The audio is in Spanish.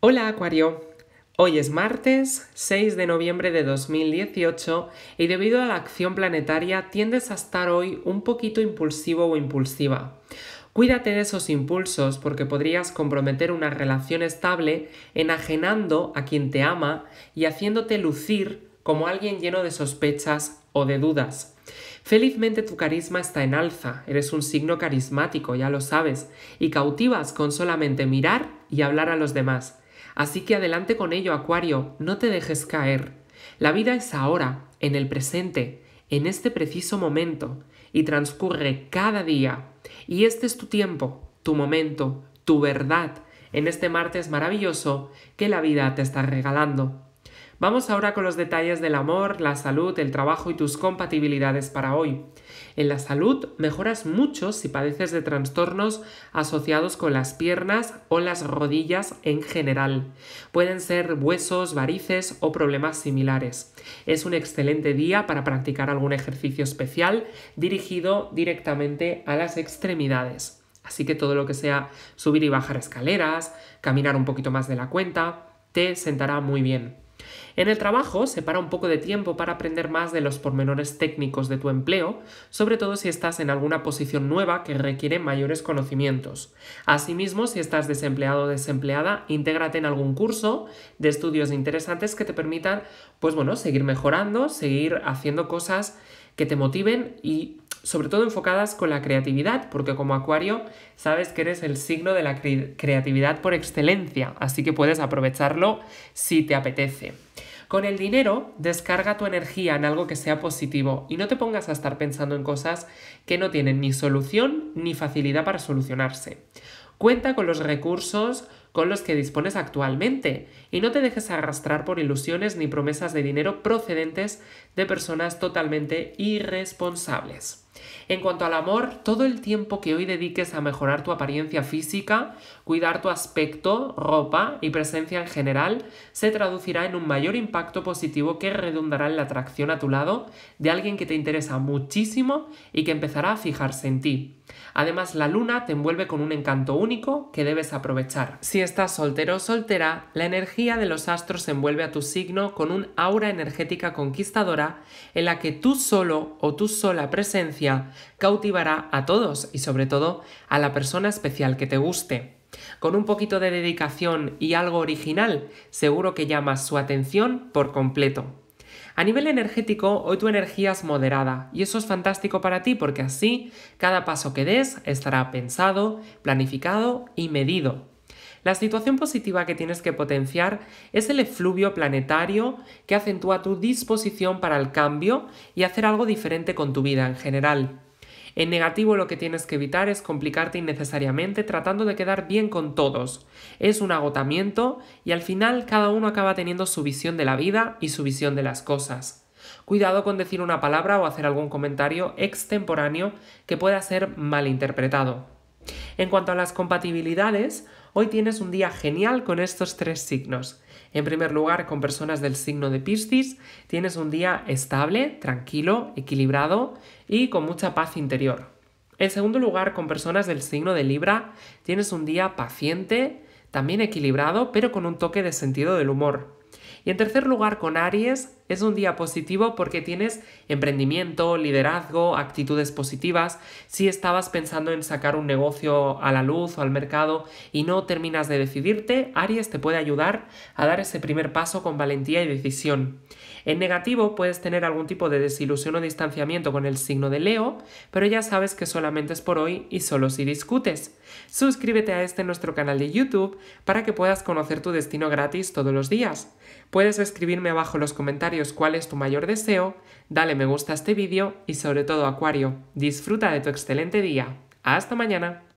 Hola Acuario, hoy es martes 6 de noviembre de 2018 y debido a la acción planetaria tiendes a estar hoy un poquito impulsivo o impulsiva. Cuídate de esos impulsos porque podrías comprometer una relación estable enajenando a quien te ama y haciéndote lucir como alguien lleno de sospechas o de dudas. Felizmente tu carisma está en alza, eres un signo carismático, ya lo sabes, y cautivas con solamente mirar y hablar a los demás. Así que adelante con ello, Acuario, no te dejes caer. La vida es ahora, en el presente, en este preciso momento, y transcurre cada día. Y este es tu tiempo, tu momento, tu verdad, en este martes maravilloso que la vida te está regalando. Vamos ahora con los detalles del amor, la salud, el trabajo y tus compatibilidades para hoy. En la salud mejoras mucho si padeces de trastornos asociados con las piernas o las rodillas en general. Pueden ser huesos, varices o problemas similares. Es un excelente día para practicar algún ejercicio especial dirigido directamente a las extremidades. Así que todo lo que sea subir y bajar escaleras, caminar un poquito más de la cuenta, te sentará muy bien. En el trabajo, separa un poco de tiempo para aprender más de los pormenores técnicos de tu empleo, sobre todo si estás en alguna posición nueva que requiere mayores conocimientos. Asimismo, si estás desempleado o desempleada, intégrate en algún curso de estudios interesantes que te permitan, pues bueno, seguir mejorando, seguir haciendo cosas que te motiven y sobre todo enfocadas con la creatividad, porque como acuario sabes que eres el signo de la creatividad por excelencia, así que puedes aprovecharlo si te apetece. Con el dinero, descarga tu energía en algo que sea positivo y no te pongas a estar pensando en cosas que no tienen ni solución ni facilidad para solucionarse. Cuenta con los recursos con los que dispones actualmente y no te dejes arrastrar por ilusiones ni promesas de dinero procedentes de personas totalmente irresponsables. En cuanto al amor, todo el tiempo que hoy dediques a mejorar tu apariencia física, cuidar tu aspecto, ropa y presencia en general, se traducirá en un mayor impacto positivo que redundará en la atracción a tu lado de alguien que te interesa muchísimo y que empezará a fijarse en ti. Además, la luna te envuelve con un encanto único que debes aprovechar. Si estás soltero o soltera, la energía de los astros envuelve a tu signo con un aura energética conquistadora en la que tú solo o tu sola presencia cautivará a todos y sobre todo a la persona especial que te guste. Con un poquito de dedicación y algo original, seguro que llamas su atención por completo. A nivel energético, hoy tu energía es moderada y eso es fantástico para ti porque así cada paso que des estará pensado, planificado y medido. La situación positiva que tienes que potenciar es el efluvio planetario que acentúa tu disposición para el cambio y hacer algo diferente con tu vida en general. En negativo lo que tienes que evitar es complicarte innecesariamente tratando de quedar bien con todos. Es un agotamiento y al final cada uno acaba teniendo su visión de la vida y su visión de las cosas. Cuidado con decir una palabra o hacer algún comentario extemporáneo que pueda ser malinterpretado. En cuanto a las compatibilidades, Hoy tienes un día genial con estos tres signos. En primer lugar, con personas del signo de Piscis, tienes un día estable, tranquilo, equilibrado y con mucha paz interior. En segundo lugar, con personas del signo de Libra, tienes un día paciente, también equilibrado, pero con un toque de sentido del humor. Y en tercer lugar, con Aries, es un día positivo porque tienes emprendimiento, liderazgo, actitudes positivas. Si estabas pensando en sacar un negocio a la luz o al mercado y no terminas de decidirte, Aries te puede ayudar a dar ese primer paso con valentía y decisión. En negativo puedes tener algún tipo de desilusión o distanciamiento con el signo de Leo, pero ya sabes que solamente es por hoy y solo si discutes. Suscríbete a este nuestro canal de YouTube para que puedas conocer tu destino gratis todos los días. Puedes escribirme abajo en los comentarios cuál es tu mayor deseo, dale me gusta a este vídeo y sobre todo Acuario, disfruta de tu excelente día. Hasta mañana.